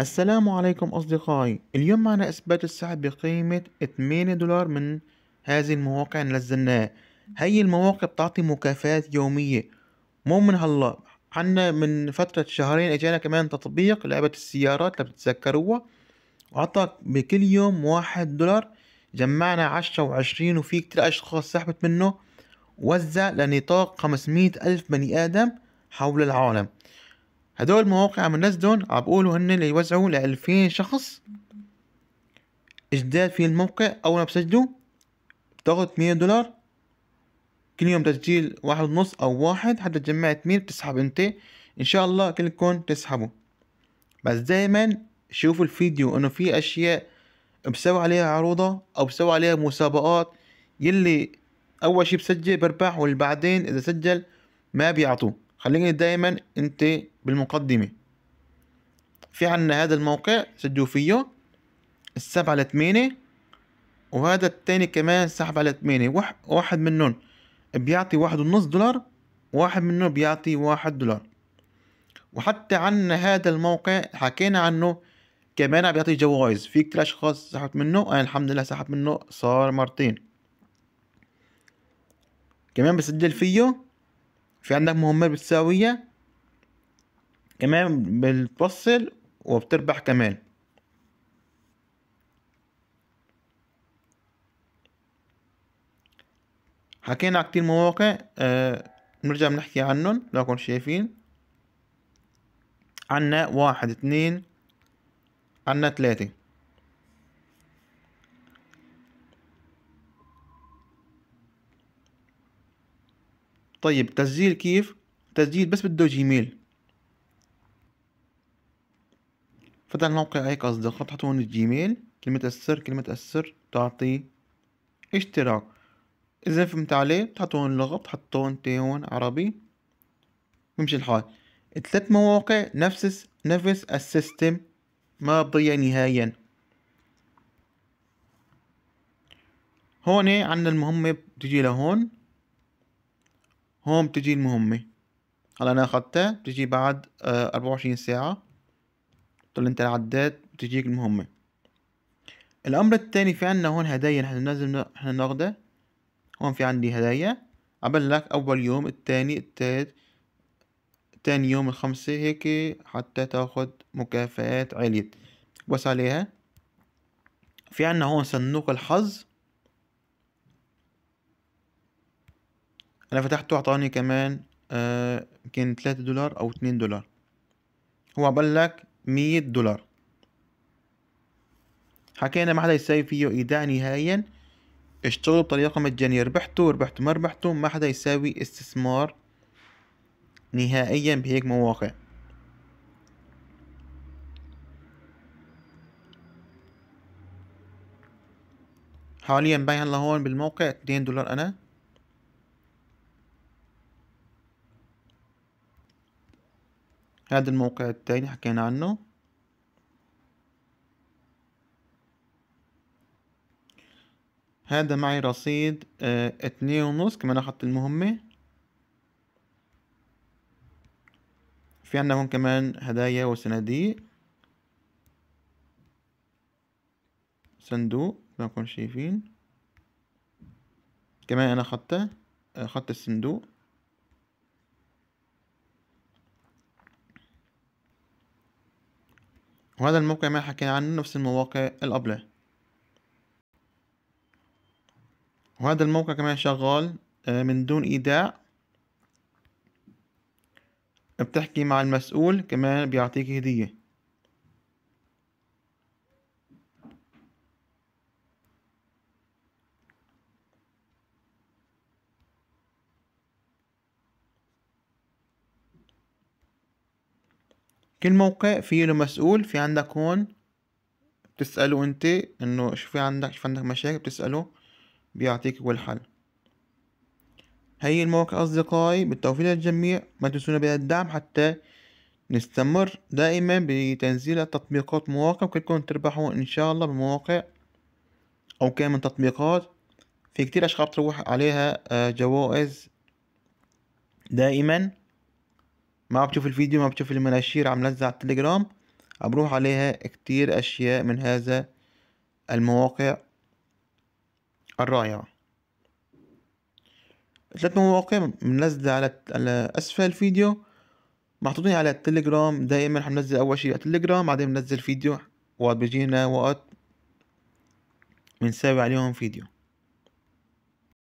السلام عليكم أصدقائي اليوم معنا إثبات السحب بقيمة 8 دولار من هذه المواقع اللي نزلناها هاي المواقع بتعطي مكافآت يومية مو من هلا عنا من فترة شهرين اجانا كمان تطبيق لعبة السيارات لو بتتذكروها وعطاك بكل يوم واحد دولار جمعنا عشرة وعشرين وفي كتير أشخاص سحبت منه وزع لنطاق خمسمية ألف بني آدم حول العالم هدول مواقع من الناس عم بيقولوا هن اللي يوزعوا لألفين شخص جداد في الموقع أول ما بسجلوا بتاخد مية دولار كل يوم تسجيل واحد ونص أو واحد حتى تجمعت 100 بتسحب أنت إن شاء الله كلكم تسحبوا بس دايما شوفوا الفيديو إنه في أشياء بسوي عليها عروضة أو بسوي عليها مسابقات يلي أول شي بسجل بربح واللي بعدين إذا سجل ما بيعطوه خليني دايما أنت بالمقدمة في عنا هذا الموقع سجلوا فيه السبعة على ثمانية وهذا التاني كمان سحب على ثمانية واحد منهم بيعطي واحد ونص دولار واحد منهم بيعطي واحد دولار وحتى عنا هذا الموقع حكينا عنه كمان عم بيعطي جوائز في كتير أشخاص سحبت منه أنا الحمد لله سحبت منه صار مرتين كمان بسجل فيه في عندك مهمات بتساويها كمان بتوصل وبتربح كمان حكينا كتير مواقع آه نرجع بنحكي عنهم لكم شايفين عنا واحد اتنين عنا تلاتة طيب تسجيل كيف؟ تسجيل بس بده جيميل فتح الموقع هيك أصدقاء تحط هون الجيميل كلمة السر كلمة السر تعطي اشتراك إذا فهمت عليه تحط هون لغة تحط هون تي هون عربي بمشي الحال الثلاث مواقع نفس نفس السيستم ما بضيع نهائيا هون عندنا المهمة بتجي لهون هون بتجي المهمة هلا أنا أخدتها بتجي بعد آه، أربعة وعشرين ساعة اللي انت العداد بتجيك المهمة الامر الثاني في عنا هون هدايا نحن لازم نحن ناخده هون في عندي هدايا عبل لك اول يوم التاني التالت تاني يوم الخمسة هيك حتى تاخد مكافآت عالية بس عليها في عنا هون صندوق الحظ انا فتحته اعطاني كمان آه، يمكن آه تلاتة دولار او اتنين دولار هو عبلك مية دولار حكينا ما حدا يساوي فيه ايداع نهائيا اشتغلوا بطريقة مجانية ربحتوا ربحتوا ما ربحتوا ما حدا يساوي استثمار نهائيا بهيك مواقع حاليا باين لهون بالموقع اتنين دولار انا هذا الموقع الثاني حكينا عنه هذا معي رصيد آه، اثنين اتنين ونص كمان اخذت المهمة في عنا هون كمان هدايا وصناديق صندوق ما نكون شايفين كمان انا اخذته اخذت آه، الصندوق وهذا الموقع ما حكينا عنه نفس المواقع القبله وهذا الموقع كمان شغال آه، من دون ايداع بتحكي مع المسؤول كمان بيعطيك هدية كل موقع فيه له مسؤول في عندك هون بتسأله انت انه شو في عندك شو عندك مشاكل بتسأله بيعطيك والحل هاي هي المواقع أصدقائي بالتوفيق للجميع ما تنسونا بالدعم حتى نستمر دائما بتنزيل تطبيقات مواقع كلكم تربحوا إن شاء الله بمواقع أو كام من تطبيقات في كتير أشخاص تروح عليها آه، جوائز دائما ما بتشوف الفيديو ما بتشوف المناشير عم نزل على التليجرام عم بروح عليها كتير أشياء من هذا المواقع الرائعة ثلاث مواقع منزلة على على أسفل الفيديو محطوطين على التليجرام دائما حننزل أول شي على التليجرام بعدين بنزل فيديو وقت بيجينا وقت بنساوي عليهم فيديو